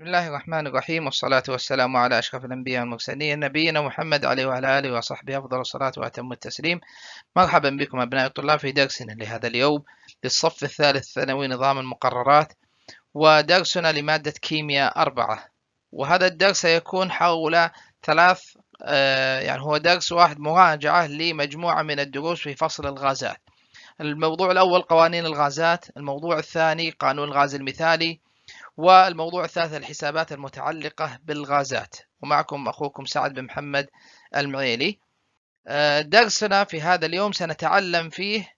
بسم الله الرحمن الرحيم والصلاة والسلام على أشرف الأنبياء والمرسلين نبينا محمد عليه وعلى آله وصحبه أفضل الصلاة وأتم التسليم مرحبا بكم أبناء الطلاب في درسنا لهذا اليوم للصف الثالث ثانوي نظام المقررات ودرسنا لمادة كيمياء أربعة وهذا الدرس سيكون حول ثلاث آه، يعني هو درس واحد مراجعة لمجموعة من الدروس في فصل الغازات الموضوع الأول قوانين الغازات الموضوع الثاني قانون الغاز المثالي والموضوع الثالث الحسابات المتعلقة بالغازات ومعكم أخوكم سعد بن محمد المعيلي آه، درسنا في هذا اليوم سنتعلم فيه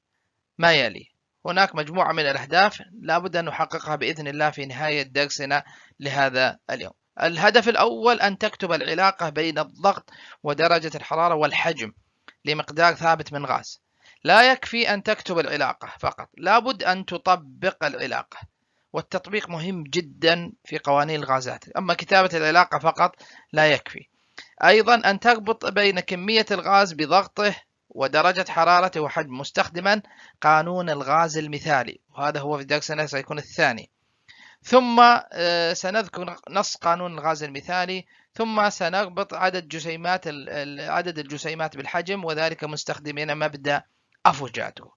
ما يلي هناك مجموعة من الأهداف لابد أن نحققها بإذن الله في نهاية درسنا لهذا اليوم الهدف الأول أن تكتب العلاقة بين الضغط ودرجة الحرارة والحجم لمقدار ثابت من غاز لا يكفي أن تكتب العلاقة فقط لابد أن تطبق العلاقة والتطبيق مهم جدا في قوانين الغازات أما كتابة العلاقة فقط لا يكفي أيضا أن تربط بين كمية الغاز بضغطه ودرجة حرارته وحجم مستخدما قانون الغاز المثالي وهذا هو في درسنا سيكون الثاني ثم آه، سنذكر نص قانون الغاز المثالي ثم سنربط عدد جسيمات عدد الجسيمات بالحجم وذلك مستخدمين مبدأ أفوجاتو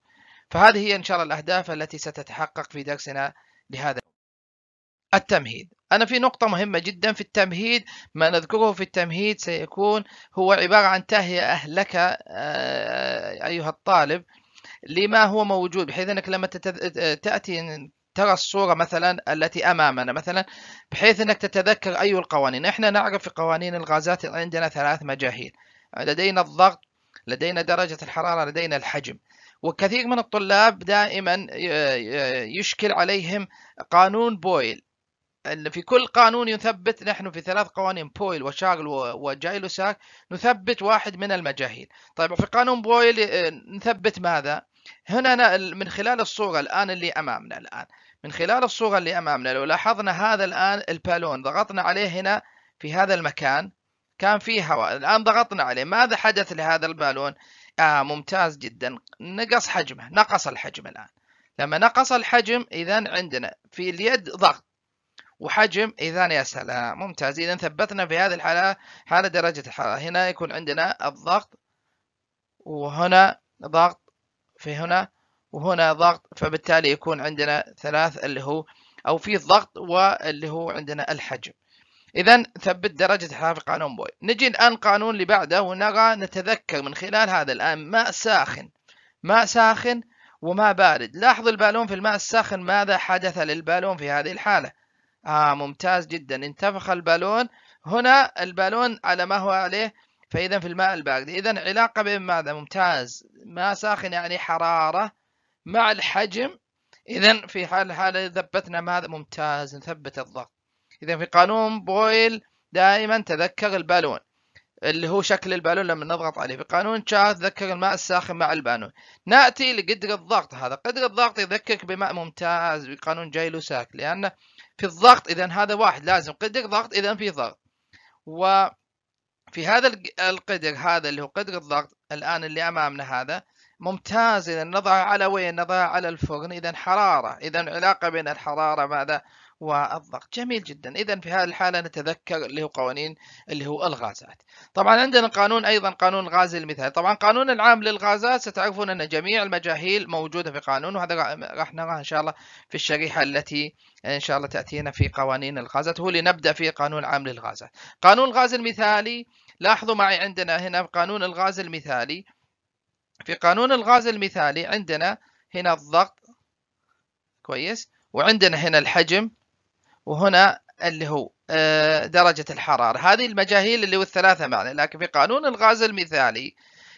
فهذه هي إن شاء الله الأهداف التي ستتحقق في درسنا لهذا التمهيد أنا في نقطة مهمة جدا في التمهيد ما نذكره في التمهيد سيكون هو عبارة عن تهيئة أهلك آه، أيها الطالب لما هو موجود بحيث أنك لما تأتي ترى الصورة مثلا التي أمامنا مثلا بحيث أنك تتذكر أي القوانين إحنا نعرف في قوانين الغازات عندنا ثلاث مجاهيل لدينا الضغط لدينا درجة الحرارة لدينا الحجم وكثير من الطلاب دائما آه، آه، يشكل عليهم قانون بويل في كل قانون يثبت نحن في ثلاث قوانين بويل وشارل وجايلوساك نثبت واحد من المجاهيل طيب في قانون بويل آه، نثبت ماذا هنا من خلال الصورة الآن اللي أمامنا الآن من خلال الصورة اللي أمامنا لو لاحظنا هذا الآن البالون ضغطنا عليه هنا في هذا المكان كان فيه هواء الآن ضغطنا عليه ماذا حدث لهذا البالون آه ممتاز جدا نقص حجمه نقص الحجم الآن لما نقص الحجم إذا عندنا في اليد ضغط وحجم إذا يا سلام ممتاز إذا ثبتنا في هذه الحالة حالة درجة الحرارة هنا يكون عندنا الضغط وهنا ضغط في هنا وهنا ضغط فبالتالي يكون عندنا ثلاث اللي هو أو في الضغط واللي هو عندنا الحجم إذا ثبت درجة حرارة قانون بوي نجي الآن قانون اللي بعده ونرى نتذكر من خلال هذا الآن ماء ساخن ماء ساخن وماء بارد لاحظ البالون في الماء الساخن ماذا حدث للبالون في هذه الحالة آه ممتاز جدا انتفخ البالون هنا البالون على ما هو عليه فإذا في الماء البارد إذا علاقة بين ماذا ممتاز ماء ساخن يعني حرارة مع الحجم إذا في حال حالة ثبتنا ماذا ممتاز نثبت الضغط إذا في قانون بويل دائما تذكر البالون اللي هو شكل البالون لما نضغط عليه في قانون تشارلز ذكر الماء الساخن مع البالون ناتي لقدر الضغط هذا قدر الضغط يذكرك بماء ممتاز بقانون جاي له ساك لان في الضغط اذا هذا واحد لازم قدر ضغط اذا في ضغط وفي هذا القدر هذا اللي هو قدر الضغط الان اللي امامنا هذا ممتاز اذا نضع على وين نضع على الفرن اذا حراره اذا علاقه بين الحراره ماذا والضغط جميل جدا إذا في هذه الحالة نتذكر اللي هو قوانين اللي هو الغازات طبعا عندنا قانون أيضا قانون غاز المثال طبعا قانون العام للغازات ستعرفون أن جميع المجاهيل موجودة في قانون وهذا راح نراه إن شاء الله في الشريحة التي إن شاء الله تأتينا في قوانين الغازات هو اللي نبدأ في قانون عام للغازات قانون الغاز المثالي لاحظوا معي عندنا هنا قانون الغاز المثالي في قانون الغاز المثالي عندنا هنا الضغط كويس وعندنا هنا الحجم وهنا اللي هو آه، درجة الحرارة هذه المجاهيل اللي هو الثلاثة معنا لكن في قانون الغاز المثالي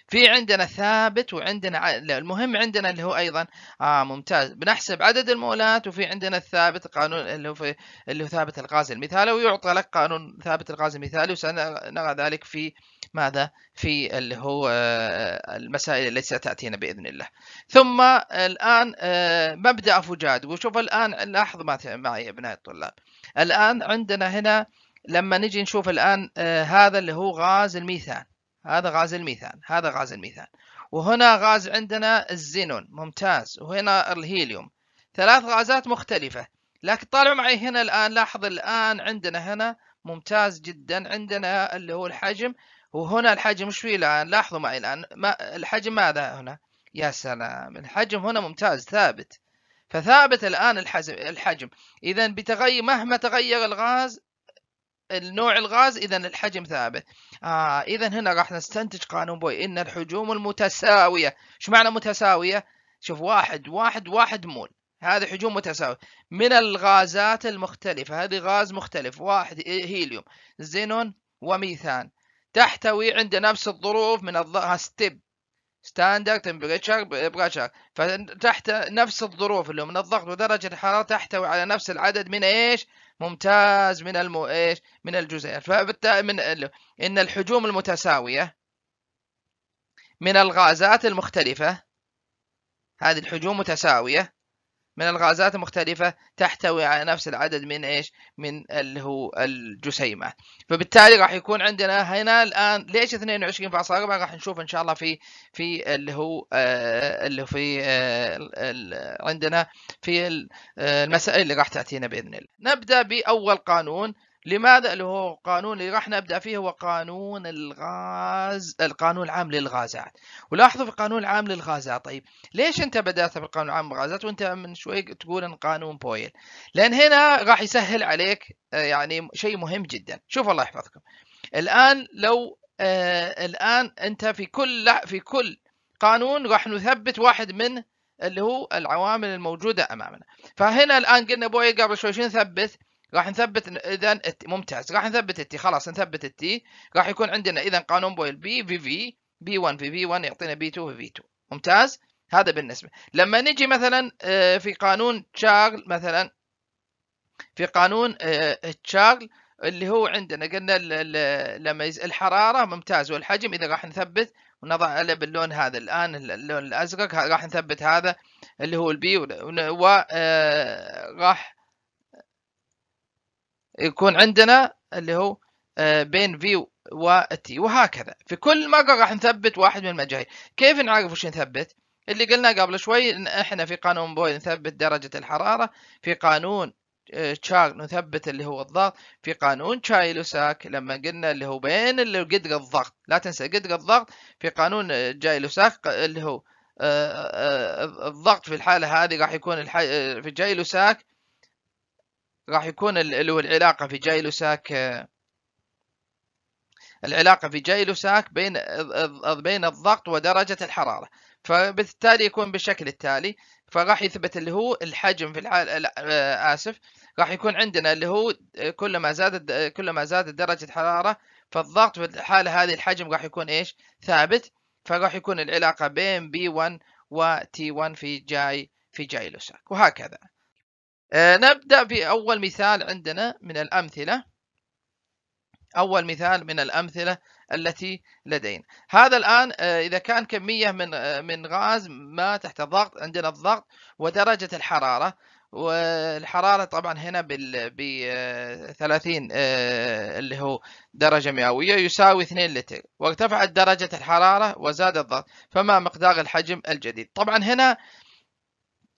في عندنا ثابت وعندنا المهم عندنا اللي هو ايضا آه ممتاز بنحسب عدد المولات وفي عندنا الثابت قانون اللي هو في اللي هو ثابت الغاز المثالي ويعطى لك قانون ثابت الغاز المثالي وسنرى ذلك في ماذا في اللي هو آه، المسائل التي ستاتينا باذن الله ثم الان آه، مبدا فجاد وشوف الان لاحظ معي ابنائي الطلاب الان عندنا هنا لما نجي نشوف الان آه، هذا اللي هو غاز الميثان هذا غاز الميثان هذا غاز الميثان وهنا غاز عندنا الزينون ممتاز وهنا الهيليوم ثلاث غازات مختلفة لكن طالعوا معي هنا الآن لاحظ الآن عندنا هنا ممتاز جدا عندنا اللي هو الحجم وهنا الحجم وش فيه الآن لاحظوا معي الآن ما الحجم ماذا هنا يا سلام الحجم هنا ممتاز ثابت فثابت الآن الحجم إذا بتغير مهما تغير الغاز النوع الغاز إذا الحجم ثابت آه إذا هنا راح نستنتج قانون بوي إن الحجوم المتساوية شو معنى متساوية شوف واحد واحد واحد مول هذه حجوم متساوية من الغازات المختلفة هذه غاز مختلف واحد هيليوم زينون وميثان تحتوي عند نفس الظروف من الظهر ستيب ستاندر تمبريتشر بريشر فتحت نفس الظروف اللي من الضغط ودرجة الحرارة تحتوي على نفس العدد من ايش؟ ممتاز من المو ايش؟ من الجزيئات فبالتالي من ال... ان الحجوم المتساوية من الغازات المختلفة هذه الحجوم متساوية من الغازات المختلفة تحتوي على نفس العدد من ايش؟ من اللي هو الجسيمات. فبالتالي راح يكون عندنا هنا الان ليش 22.4 راح نشوف ان شاء الله في في اللي هو آه اللي في آه عندنا في آه، المسائل اللي راح تاتينا باذن الله. نبدا باول قانون لماذا اللي هو قانون اللي راح نبدا فيه هو قانون الغاز القانون العام للغازات ولاحظوا في القانون العام للغازات طيب ليش انت بدات بالقانون العام للغازات وانت من شوي تقول ان قانون بويل لان هنا راح يسهل عليك آه، يعني شيء مهم جدا شوف الله يحفظكم الان لو آه الان انت في كل في كل قانون راح نثبت واحد من اللي هو العوامل الموجوده امامنا فهنا الان قلنا بويل قبل شوي شنو نثبت راح نثبت اذا ممتاز راح نثبت التي خلاص نثبت التي راح يكون عندنا اذا قانون بويل بي في في بي 1 في في 1 يعطينا بي 2 في في 2 ممتاز هذا بالنسبه لما نجي مثلا آه، في قانون تشارل مثلا في قانون تشارل آه، اللي هو عندنا قلنا لما الحراره ممتاز والحجم اذا راح نثبت ونضع على باللون هذا الان اللون الازرق راح نثبت هذا اللي هو البي وراح آه، يكون عندنا اللي هو آه، بين في وتي وهكذا في كل مره راح نثبت واحد من المجاهيل كيف نعرف وش نثبت اللي قلنا قبل شوي إن احنا في قانون بوي نثبت درجة الحرارة في قانون آه، تشارل نثبت اللي هو الضغط في قانون تشايلوساك لما قلنا اللي هو بين اللي قدر الضغط لا تنسى قدر الضغط في قانون آه، جايلوساك اللي هو الضغط في الحالة هذه راح يكون في جايلوساك راح يكون اللي هو العلاقة في جايلوساك آه، العلاقة في جايلوساك بين بين الضغط ودرجة الحرارة فبالتالي يكون بالشكل التالي فراح يثبت اللي هو الحجم في الحال آه، آسف راح يكون عندنا اللي هو آه، كلما زادت كلما زادت درجة الحرارة فالضغط في الحالة هذه الحجم راح يكون ايش ثابت فراح يكون العلاقة بين بي 1 و تي 1 في جاي في جايلوساك وهكذا آه، نبدأ بأول مثال عندنا من الأمثلة أول مثال من الأمثلة التي لدينا هذا الآن آه، إذا كان كمية من آه، من غاز ما تحت الضغط عندنا الضغط ودرجة الحرارة والحرارة طبعا هنا ب 30 اللي هو درجة مئوية يساوي 2 لتر وارتفعت درجة الحرارة وزاد الضغط فما مقدار الحجم الجديد طبعا هنا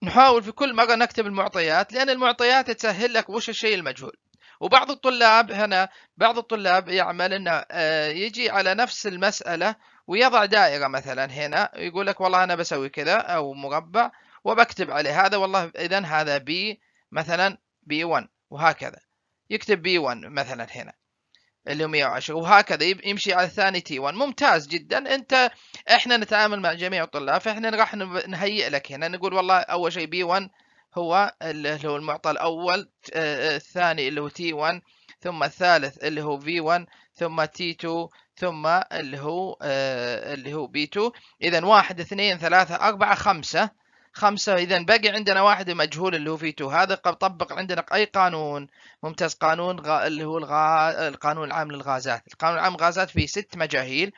نحاول في كل مرة نكتب المعطيات لأن المعطيات تسهل لك وش الشيء المجهول وبعض الطلاب هنا بعض الطلاب يعمل انه آه، يجي على نفس المسألة ويضع دائرة مثلا هنا يقول لك والله انا بسوي كذا او مربع وبكتب عليه هذا والله اذا هذا بي مثلا بي 1 وهكذا يكتب بي 1 مثلا هنا اللي هو 110 وهكذا يمشي على الثاني تي 1 ممتاز جدا انت احنا نتعامل مع جميع الطلاب فاحنا راح نهيئ لك هنا نقول والله اول شيء بي 1 هو اللي هو المعطى الاول آه، آه، الثاني اللي هو تي 1 ثم الثالث اللي هو في 1 ثم تي 2 ثم اللي هو آه، اللي هو بي 2 اذا 1 2 3 4 5 خمسة إذا بقي عندنا واحد مجهول اللي هو فيتو هذا طبق عندنا أي قانون ممتاز قانون غ... اللي هو الغا... القانون العام للغازات القانون العام للغازات فيه ست مجاهيل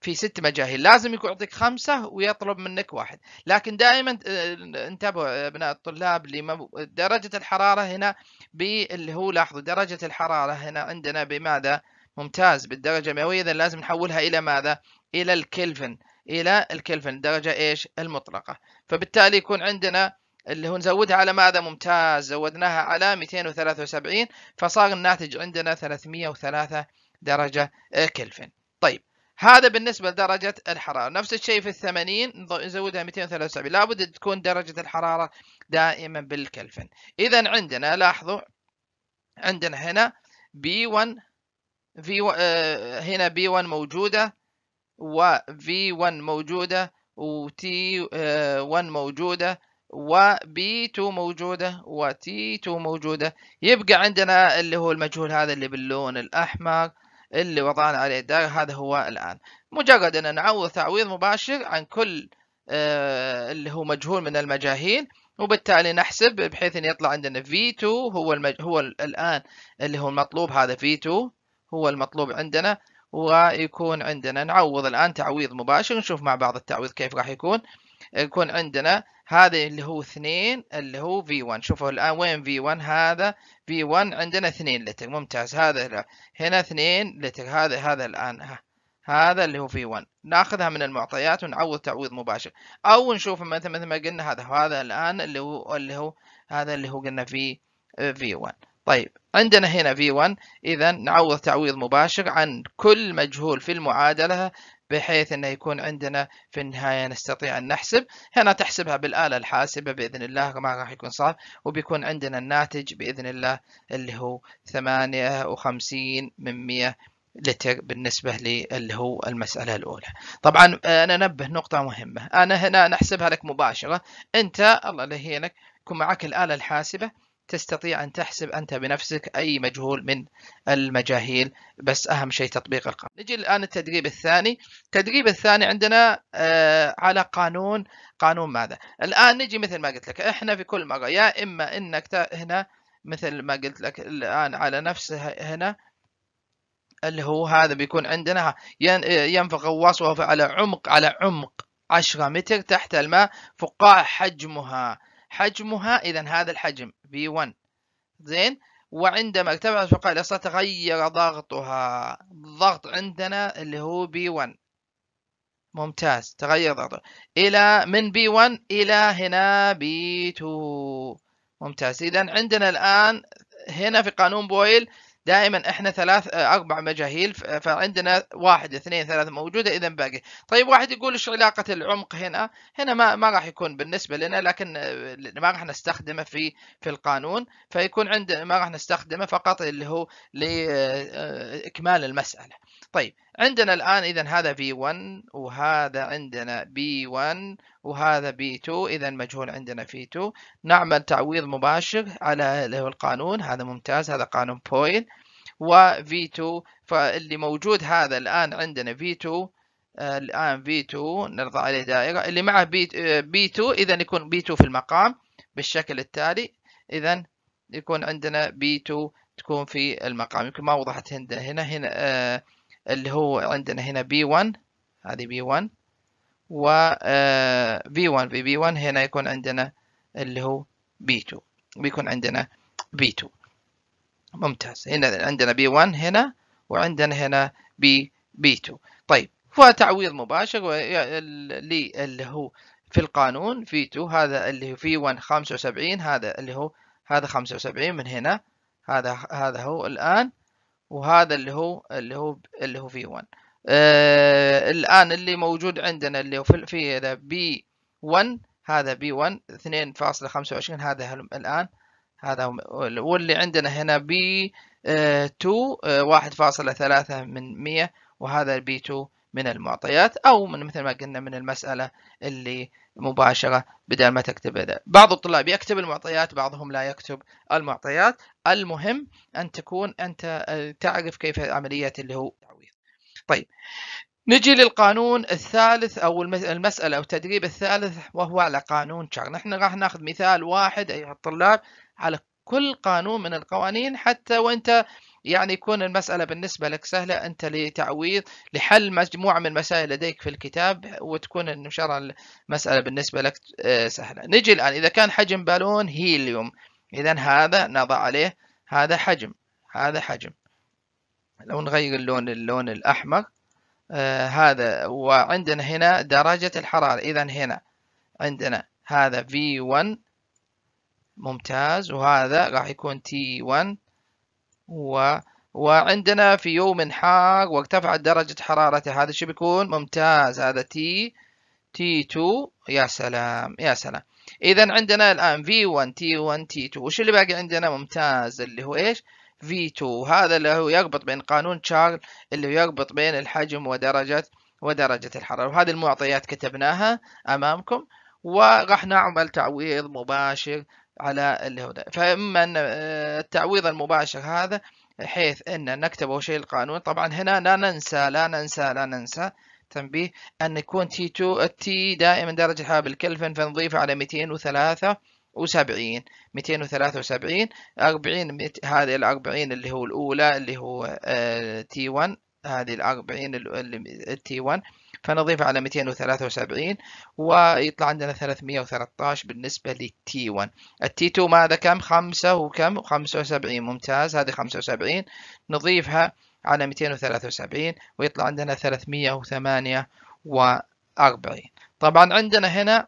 في ست مجاهيل لازم يكون يعطيك خمسة ويطلب منك واحد لكن دائما آه، انتبهوا أبناء آه، الطلاب لما درجة الحرارة هنا باللي هو لاحظوا درجة الحرارة هنا عندنا بماذا ممتاز بالدرجة المئوية إذا لازم نحولها إلى ماذا إلى الكلفن إلى الكلفن درجة إيش المطلقة فبالتالي يكون عندنا اللي هو نزودها على ماذا ممتاز زودناها على 273 فصار الناتج عندنا 303 درجة كلفن طيب هذا بالنسبة لدرجة الحرارة نفس الشيء في الثمانين نزودها 273 لابد تكون درجة الحرارة دائما بالكلفن إذا عندنا لاحظوا عندنا هنا B1 في آه، هنا B1 موجودة و V1 موجودة و T1 موجودة و B2 موجودة و T2 موجودة يبقى عندنا اللي هو المجهول هذا اللي باللون الأحمر اللي وضعنا عليه الدائرة هذا هو الآن مجرد أن نعوض تعويض مباشر عن كل آه، اللي هو مجهول من المجاهيل وبالتالي نحسب بحيث أن يطلع عندنا V2 هو المج... هو الآن اللي هو المطلوب هذا V2 هو المطلوب عندنا ويكون عندنا نعوض الآن تعويض مباشر نشوف مع بعض التعويض كيف راح يكون يكون عندنا هذا اللي هو 2 اللي هو V1 شوفوا الآن وين V1 هذا V1 عندنا 2 لتر ممتاز هذا هنا 2 لتر هذا هذا الآن ها. هذا اللي هو V1 ناخذها من المعطيات ونعوض تعويض مباشر أو نشوف مثل مثل ما قلنا هذا هذا الآن اللي هو اللي هو هذا اللي هو قلنا في آه، V1 طيب عندنا هنا V1 إذا نعوض تعويض مباشر عن كل مجهول في المعادلة بحيث أنه يكون عندنا في النهاية نستطيع أن نحسب هنا تحسبها بالآلة الحاسبة بإذن الله ما راح يكون صعب وبيكون عندنا الناتج بإذن الله اللي هو 58 من 100 لتر بالنسبة اللي هو المسألة الأولى طبعا آه، أنا ننبه نقطة مهمة أنا هنا نحسبها لك مباشرة أنت الله لهينك يكون معك الآلة الحاسبة تستطيع أن تحسب أنت بنفسك أي مجهول من المجاهيل بس أهم شيء تطبيق القانون نجي الآن التدريب الثاني التدريب الثاني عندنا آه، على قانون قانون ماذا الآن نجي مثل ما قلت لك إحنا في كل مرة يا إما إنك هنا مثل ما قلت لك الآن على نفسها هنا اللي هو هذا بيكون عندنا ينفخ غواص وهو على عمق على عمق 10 متر تحت الماء فقاع حجمها حجمها إذا هذا الحجم V1 زين وعندما ارتفعت فقاع الإصلاة تغير ضغطها الضغط عندنا اللي هو B1 ممتاز تغير ضغطه إلى من B1 إلى هنا B2 ممتاز إذا عندنا الآن هنا في قانون بويل دائما احنا ثلاث آه، اربع مجاهيل فعندنا واحد اثنين ثلاثة موجودة اذا باقي طيب واحد يقول ايش علاقة العمق هنا هنا ما, ما راح يكون بالنسبة لنا لكن آه، ما راح نستخدمه في في القانون فيكون عندنا ما راح نستخدمه فقط اللي هو لإكمال آه، المسألة طيب عندنا الآن إذا هذا v 1 وهذا عندنا B1 وهذا B2 إذا مجهول عندنا في 2 نعمل تعويض مباشر على له القانون هذا ممتاز هذا قانون بويل و V2 فاللي موجود هذا الآن عندنا V2 آه، الآن V2 نرضى عليه دائرة اللي معه B2 آه، إذا يكون B2 في المقام بالشكل التالي إذا يكون عندنا B2 تكون في المقام يمكن ما وضحت هنا هنا, هنا آه اللي هو عندنا هنا B1 هذه B1 و V1 آه، في B1 هنا يكون عندنا اللي هو B2 بيكون عندنا B2 ممتاز هنا عندنا B1 هنا وعندنا هنا B B2 طيب فتعويض مباشر اللي هو في القانون في 2 هذا اللي هو في 1 75 هذا اللي هو هذا 75 من هنا هذا هذا هو الآن وهذا اللي هو اللي هو اللي هو في 1 آه الآن اللي موجود عندنا اللي هو في هذا بي 1 هذا بي 1 2.25 هذا الآن هذا واللي عندنا هنا بي 2 1.3 من 100 وهذا البي 2 من المعطيات أو من مثل ما قلنا من المسألة اللي مباشرة بدل ما تكتب هذا بعض الطلاب يكتب المعطيات بعضهم لا يكتب المعطيات المهم أن تكون أنت آه، تعرف كيف عملية اللي هو تعويض طيب نجي للقانون الثالث أو المسألة أو التدريب الثالث وهو على قانون شر نحن راح ناخذ مثال واحد أيها الطلاب على كل قانون من القوانين حتى وانت يعني يكون المسألة بالنسبة لك سهلة أنت لتعويض لحل مجموعة من المسائل لديك في الكتاب وتكون إن شاء الله المسألة بالنسبة لك آه، سهلة نجي الآن إذا كان حجم بالون هيليوم إذا هذا نضع عليه هذا حجم هذا حجم لو نغير اللون اللون الأحمر آه، هذا وعندنا هنا درجة الحرارة إذا هنا عندنا هذا V1 ممتاز وهذا راح يكون تي 1 و وعندنا في يوم حار وارتفعت درجة حرارته هذا شو بيكون ممتاز هذا تي تي 2 يا سلام يا سلام إذا عندنا الآن V1 T1 T2 وش اللي باقي عندنا ممتاز اللي هو إيش V2 هذا اللي هو يربط بين قانون شارل اللي يربط بين الحجم ودرجة ودرجة الحرارة وهذه المعطيات كتبناها أمامكم وراح نعمل تعويض مباشر على اللي هو ده. فاما ان آه، التعويض المباشر هذا حيث ان نكتب اول شيء القانون طبعا هنا لا ننسى لا ننسى لا ننسى تنبيه ان يكون تي 2 التي دائما درجه حاب بالكلفن فنضيف على 273 273 40 هذه ال 40 اللي هو الاولى اللي هو آه، تي 1 هذه ال 40 اللي تي 1 فنضيفها على 273 ويطلع عندنا 313 بالنسبة للتي 1 التي 2 ماذا كم 5 وكم 75 ممتاز هذه 75 نضيفها على 273 ويطلع عندنا 348 طبعا عندنا هنا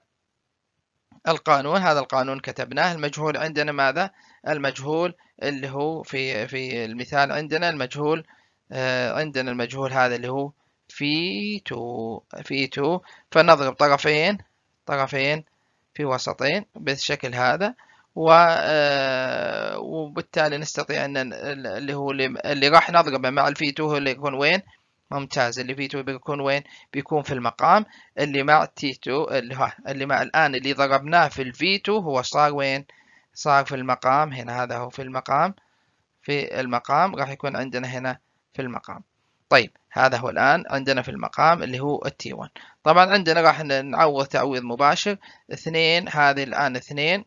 القانون هذا القانون كتبناه المجهول عندنا ماذا المجهول اللي هو في في المثال عندنا المجهول آه، عندنا المجهول هذا اللي هو في 2 في 2 فنضرب طرفين طرفين في وسطين بالشكل هذا و آه، وبالتالي نستطيع ان اللي هو اللي راح نضربه مع الفي 2 هو اللي يكون وين ممتاز اللي في 2 بيكون وين بيكون في المقام اللي مع تي 2 اللي, ها اللي مع الان اللي ضربناه في الفي 2 هو صار وين صار في المقام هنا هذا هو في المقام في المقام راح يكون عندنا هنا في المقام طيب هذا هو الآن عندنا في المقام اللي هو التي 1 طبعا عندنا راح نعوض تعويض مباشر اثنين هذه الآن اثنين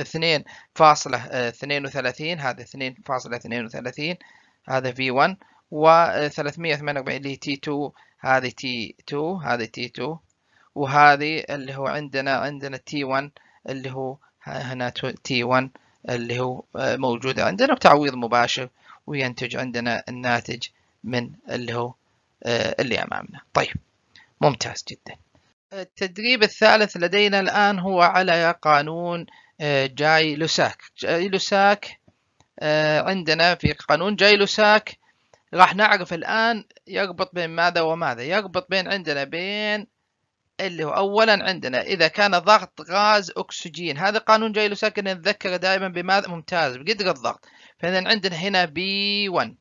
اثنين فاصلة آه، اثنين وثلاثين هذا اثنين فاصلة اثنين وثلاثين هذا في 1 وثلاثمية ثمانية وأربعين اللي هي تي 2 هذه تي 2 هذه تي 2 وهذه اللي هو عندنا عندنا تي 1 اللي هو هنا تي 1 اللي هو آه، موجودة عندنا بتعويض مباشر وينتج عندنا الناتج من اللي هو آه، اللي امامنا طيب ممتاز جدا التدريب الثالث لدينا الان هو على قانون آه، جاي لوساك جاي لوساك آه، عندنا في قانون جاي لوساك راح نعرف الان يربط بين ماذا وماذا يربط بين عندنا بين اللي هو اولا عندنا اذا كان ضغط غاز اكسجين هذا قانون جاي لوساك نتذكره دائما بماذا ممتاز بقدر الضغط فاذا عندنا هنا بي 1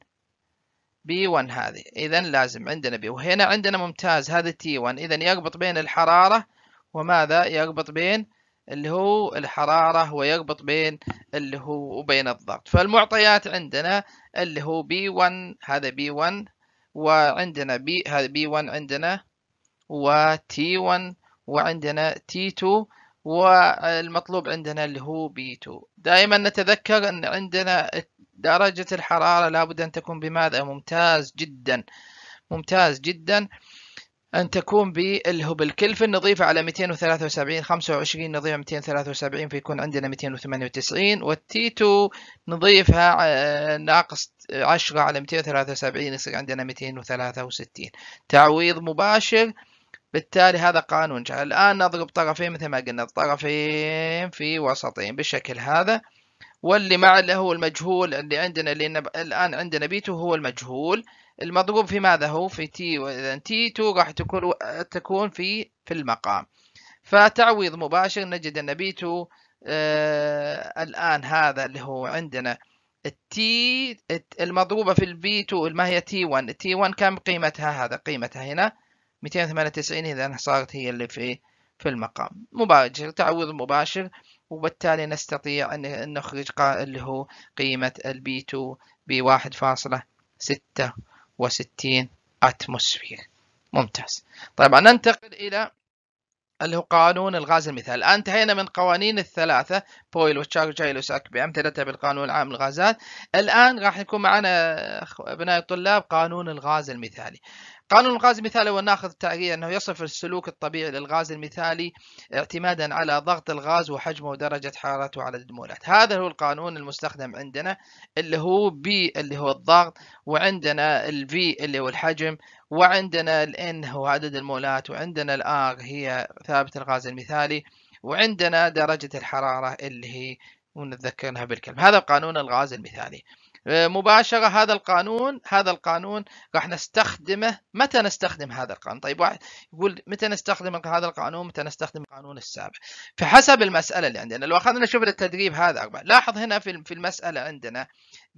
بي 1 هذه اذا لازم عندنا بي وهنا عندنا ممتاز هذا تي 1 اذا يربط بين الحرارة وماذا يربط بين اللي هو الحرارة ويربط بين اللي هو وبين الضغط فالمعطيات عندنا اللي هو بي 1 هذا بي 1 وعندنا بي هذا بي 1 عندنا وتي 1 وعندنا تي 2 والمطلوب عندنا اللي هو بي 2 دائما نتذكر ان عندنا درجة الحرارة لابد أن تكون بماذا ممتاز جدا ممتاز جدا أن تكون بالهبل كلفن نضيفه على 273 25 نضيفة 273 فيكون عندنا 298 والتي 2 نضيفها ناقص 10 على 273 يصير عندنا 263 تعويض مباشر بالتالي هذا قانون جعل الآن نضرب طرفين مثل ما قلنا الطرفين في وسطين بالشكل هذا واللي مع اللي هو المجهول اللي عندنا اللي نب... الآن عندنا بي 2 هو المجهول المضروب في ماذا هو في تي وإذا تي 2 راح تكون تكون في في المقام فتعويض مباشر نجد أن بي 2 آه الآن هذا اللي هو عندنا التي المضروبة في البي 2 ما هي تي 1 تي 1 كم قيمتها هذا قيمتها هنا 298 إذا صارت هي اللي في في المقام مباشر تعويض مباشر وبالتالي نستطيع أن نخرج اللي هو قيمة البي 2 ب 1.66 أتموسفير ممتاز طبعا ننتقل إلى اللي هو قانون الغاز المثال الآن انتهينا من قوانين الثلاثة بويل وتشارجايل وساك بأمثلتها بالقانون العام للغازات الآن راح يكون معنا أبناء الطلاب قانون الغاز المثالي قانون الغاز المثالي وناخذ تعريه أنه يصف السلوك الطبيعي للغاز المثالي اعتمادا على ضغط الغاز وحجمه ودرجة حرارته على المولات هذا هو القانون المستخدم عندنا اللي هو بي اللي هو الضغط وعندنا الفي اللي هو الحجم وعندنا الان هو عدد المولات وعندنا الار هي ثابت الغاز المثالي وعندنا درجة الحرارة اللي هي ونتذكرها بالكلمة هذا قانون الغاز المثالي آه، مباشرة هذا القانون هذا القانون راح نستخدمه متى نستخدم هذا القانون طيب واحد يقول متى نستخدم هذا القانون متى نستخدم القانون السابع فحسب المسألة اللي عندنا لو أخذنا شوف التدريب هذا أربعة لاحظ هنا في المسألة عندنا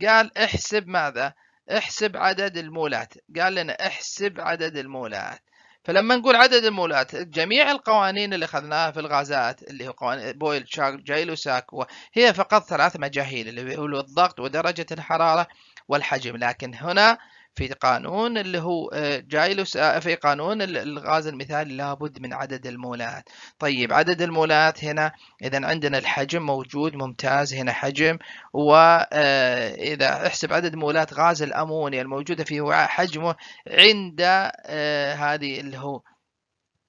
قال احسب ماذا احسب عدد المولات قال لنا احسب عدد المولات فلما نقول عدد المولات جميع القوانين اللي اخذناها في الغازات اللي هو قوانين بويل تشارج جايلوساك هي فقط ثلاث مجاهيل اللي هو الضغط ودرجة الحرارة والحجم لكن هنا في قانون اللي هو آه، جاي آه، في قانون الغاز المثالي لابد من عدد المولات طيب عدد المولات هنا إذا عندنا الحجم موجود ممتاز هنا حجم وإذا آه، احسب عدد مولات غاز الأمونيا الموجودة في وعاء حجمه عند هذه اللي هو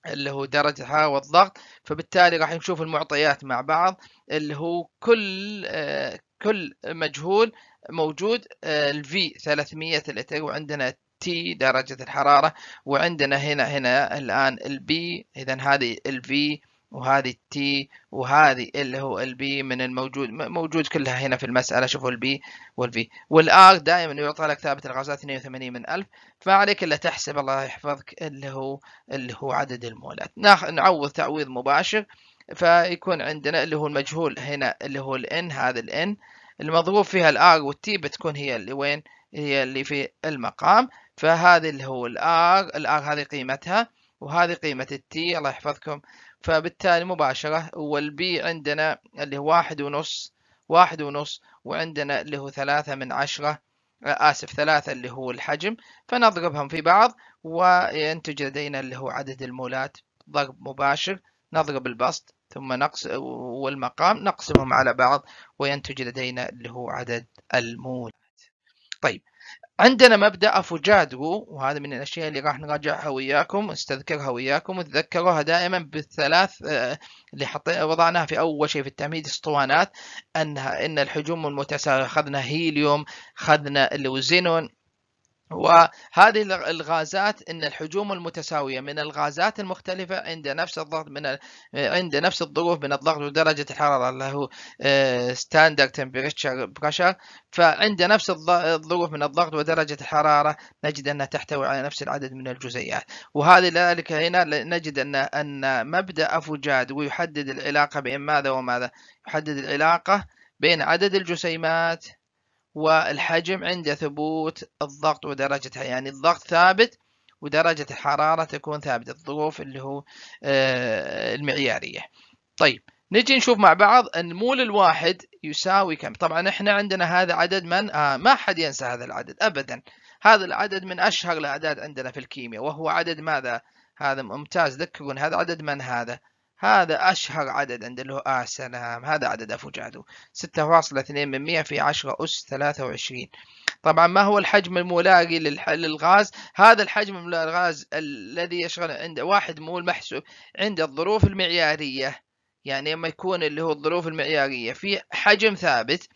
اللي هو درجة الحرارة والضغط فبالتالي راح نشوف المعطيات مع بعض اللي هو كل كل مجهول موجود الفي 300 الاتر وعندنا تي درجة الحرارة وعندنا هنا هنا الآن البي إذا هذه الفي وهذه التي وهذه اللي هو البي من الموجود موجود كلها هنا في المسألة شوفوا البي والفي والآر دائما يعطى لك ثابت الغازات 82 من 1000 فعليك إلا تحسب الله يحفظك اللي هو اللي هو عدد المولات نعوض تعويض مباشر فيكون عندنا اللي هو المجهول هنا اللي هو الان هذا الان المضروب فيها الار والتي بتكون هي اللي وين هي اللي في المقام فهذه اللي هو الار الار هذه قيمتها وهذه قيمة التي الله يحفظكم فبالتالي مباشرة والبي عندنا اللي هو واحد ونص واحد ونص وعندنا اللي هو ثلاثة من عشرة آسف ثلاثة اللي هو الحجم فنضربهم في بعض وينتج لدينا اللي هو عدد المولات ضرب مباشر نضرب البسط ثم نقص والمقام نقسمهم على بعض وينتج لدينا اللي هو عدد الموجات طيب عندنا مبدأ أفوجادرو وهذا من الأشياء اللي راح نراجعها وياكم ونستذكرها وياكم وتذكروها دائما بالثلاث آه، اللي حطينا وضعناها في أول شيء في التعميد اسطوانات أنها إن الحجوم المتساوية أخذنا هيليوم أخذنا اللي الوزينون وهذه الغازات ان الحجوم المتساويه من الغازات المختلفه عند نفس الضغط من ال... عند نفس الظروف من الضغط ودرجه الحراره اللي هو ستاندرد تمبريتشر بريشر فعند نفس الظروف من الضغط ودرجه الحراره نجد انها تحتوي على نفس العدد من الجزيئات وهذا ذلك هنا نجد ان ان مبدا افوجاد ويحدد العلاقه بين ماذا وماذا يحدد العلاقه بين عدد الجسيمات والحجم عند ثبوت الضغط ودرجتها يعني الضغط ثابت ودرجة الحرارة تكون ثابتة الظروف اللي هو آه، المعيارية طيب نجي نشوف مع بعض ان مول الواحد يساوي كم طبعا احنا عندنا هذا عدد من آه ما حد ينسى هذا العدد ابدا هذا العدد من اشهر الاعداد عندنا في الكيمياء وهو عدد ماذا هذا ممتاز ذكرون هذا عدد من هذا هذا أشهر عدد عند اللي هو آه سلام هذا عدد أفوجادو 6.2% في 10 أس 23 طبعا ما هو الحجم المولاري للغاز هذا الحجم الغاز الذي يشغل عند واحد مول محسوب عند الظروف المعيارية يعني لما يكون اللي هو الظروف المعيارية في حجم ثابت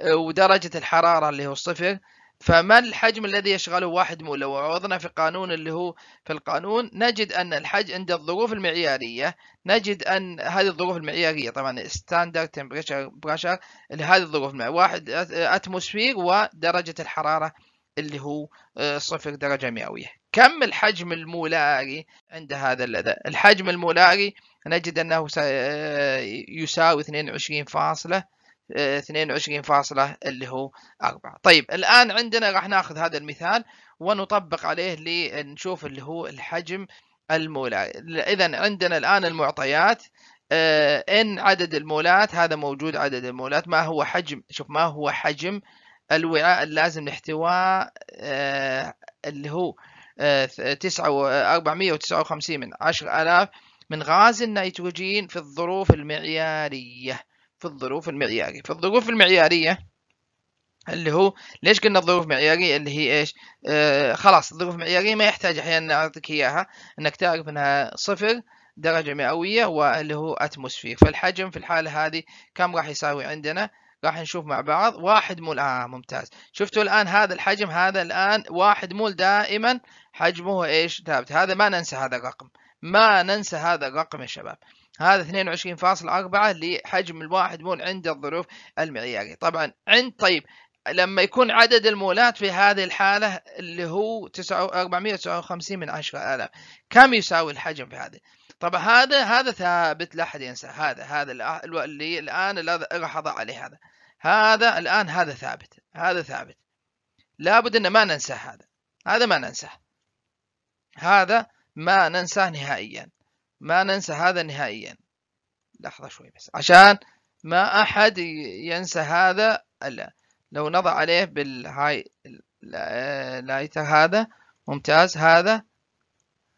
آه، ودرجة الحرارة اللي هو صفر فما الحجم الذي يشغله واحد مول لو عوضنا في قانون اللي هو في القانون نجد أن الحجم عند الظروف المعيارية نجد أن هذه الظروف المعيارية طبعا ستاندرد تمبريتشر بريشر اللي هذه الظروف المعيارية واحد أتموسفير ودرجة الحرارة اللي هو آه، صفر درجة مئوية كم الحجم المولاري عند هذا اللذة الحجم المولاري نجد أنه آه، يساوي 22 فاصلة 22 اللي هو 4 طيب الآن عندنا راح ناخذ هذا المثال ونطبق عليه لنشوف اللي هو الحجم المولاي إذا عندنا الآن المعطيات ان آه، عدد المولات هذا موجود عدد المولات ما هو حجم شوف ما هو حجم الوعاء اللازم لاحتواء آه، اللي هو 459 آه، من 10000 من غاز النيتروجين في الظروف المعياريه في الظروف المعيارية في الظروف المعيارية اللي هو ليش قلنا الظروف معيارية اللي هي ايش آه خلاص الظروف المعيارية ما يحتاج احيانا اعطيك اياها انك تعرف انها صفر درجة مئوية واللي هو اتموسفير فالحجم في الحالة هذه كم راح يساوي عندنا راح نشوف مع بعض واحد مول آه ممتاز شفتوا الآن هذا الحجم هذا الآن واحد مول دائما حجمه إيش ثابت هذا ما ننسى هذا الرقم ما ننسى هذا الرقم يا شباب هذا 22.4 لحجم الواحد مول عند الظروف المعيارية طبعا عند طيب لما يكون عدد المولات في هذه الحالة اللي هو 459 من 10000 كم يساوي الحجم في هذه طبعا هذا هذا ثابت لا أحد ينسى هذا هذا اللي الآن راح أضع عليه هذا هذا الآن هذا ثابت هذا ثابت لابد أن ما ننسى هذا هذا ما ننساه هذا ما ننساه نهائيا ما ننسى هذا نهائيا لحظة شوي بس عشان ما أحد ينسى هذا لا لو نضع عليه بالهاي لايتر هذا ممتاز هذا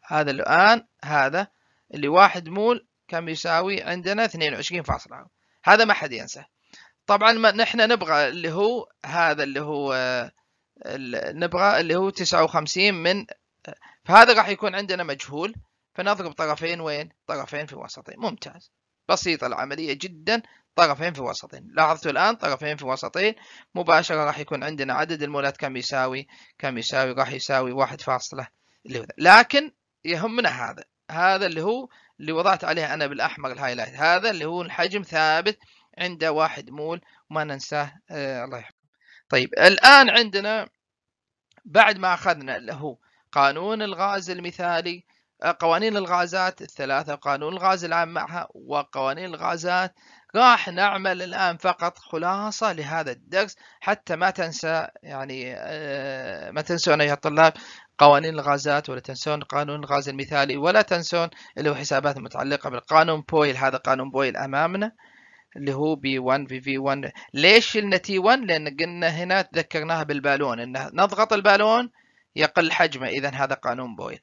هذا الآن هذا اللي واحد مول كم يساوي عندنا 22 فاصلة هذا ما حد ينسى طبعا ما نحن نبغى اللي هو هذا اللي هو نبغى اللي هو 59 من فهذا راح يكون عندنا مجهول فنضرب طرفين وين طرفين في وسطين ممتاز بسيطة العملية جدا طرفين في وسطين لاحظتوا الآن طرفين في وسطين مباشرة راح يكون عندنا عدد المولات كم يساوي كم يساوي راح يساوي واحد فاصلة اللي هو ده. لكن يهمنا هذا هذا اللي هو اللي وضعت عليه أنا بالأحمر الهايلايت هذا اللي هو الحجم ثابت عنده واحد مول وما ننساه آه الله يحفظه طيب الآن عندنا بعد ما أخذنا اللي هو قانون الغاز المثالي قوانين الغازات الثلاثة قانون الغاز العام معها وقوانين الغازات راح نعمل الآن فقط خلاصة لهذا الدرس حتى ما تنسى يعني آه، ما تنسون أيها الطلاب قوانين الغازات ولا تنسون قانون الغاز المثالي ولا تنسون اللي هو حسابات متعلقة بالقانون بويل هذا قانون بويل أمامنا اللي هو بي 1 في في 1 ليش شلنا تي 1 لأن قلنا هنا تذكرناها بالبالون انه نضغط البالون يقل حجمه إذا هذا قانون بويل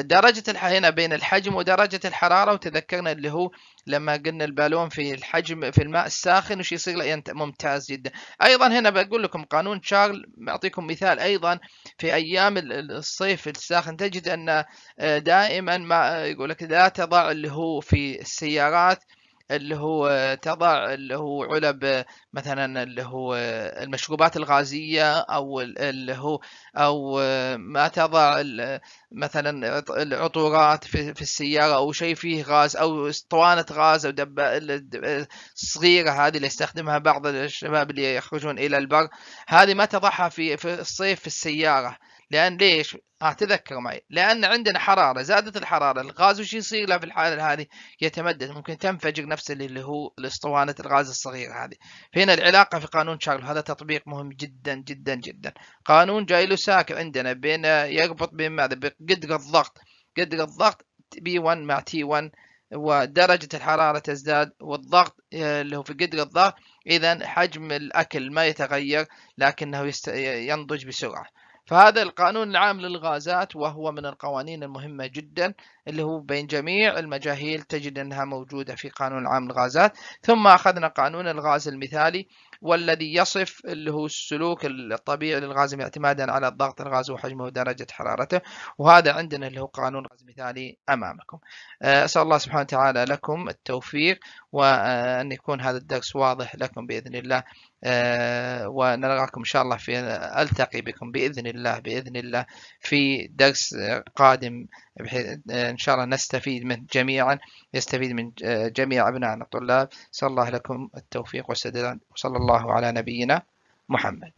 درجة هنا بين الحجم ودرجة الحرارة وتذكرنا اللي هو لما قلنا البالون في الحجم في الماء الساخن وش يصير له ممتاز جدا أيضا هنا بقول لكم قانون شارل أعطيكم مثال أيضا في أيام الصيف الساخن تجد أن آه، دائما ما آه، يقول لك لا تضع اللي هو في السيارات اللي هو تضع اللي هو علب مثلا اللي هو المشروبات الغازية أو اللي هو أو ما تضع مثلا العطورات في, في السيارة أو شيء فيه غاز أو اسطوانة غاز أو دبة صغيرة هذه اللي يستخدمها بعض الشباب اللي يخرجون إلى البر هذه ما تضعها في, في الصيف في السيارة لان ليش؟ ها آه، تذكر معي لان عندنا حراره زادت الحراره الغاز وش يصير له في الحاله هذه؟ يتمدد ممكن تنفجر نفس اللي هو الاسطوانه الغاز الصغير هذه فهنا العلاقه في قانون شارل هذا تطبيق مهم جدا جدا جدا قانون جاي له ساكن عندنا بين آه، يربط بين ماذا؟ بقدر الضغط قدر الضغط بي 1 مع تي 1 ودرجة الحرارة تزداد والضغط آه، اللي هو في قدر الضغط إذا حجم الأكل ما يتغير لكنه ينضج بسرعة فهذا القانون العام للغازات وهو من القوانين المهمة جدا اللي هو بين جميع المجاهيل تجد أنها موجودة في قانون العام للغازات ثم أخذنا قانون الغاز المثالي والذي يصف اللي هو السلوك الطبيعي للغاز اعتمادا على الضغط الغاز وحجمه ودرجة حرارته وهذا عندنا اللي هو قانون غاز مثالي أمامكم آه، أسأل الله سبحانه وتعالى لكم التوفيق وأن يكون هذا الدرس واضح لكم بإذن الله آه، ونلقاكم إن شاء الله في ألتقي بكم بإذن الله بإذن الله في درس قادم بحيث آه، إن شاء الله نستفيد من جميعا يستفيد من آه، جميع أبنائنا الطلاب صلى الله لكم التوفيق والسداد وصلى الله على نبينا محمد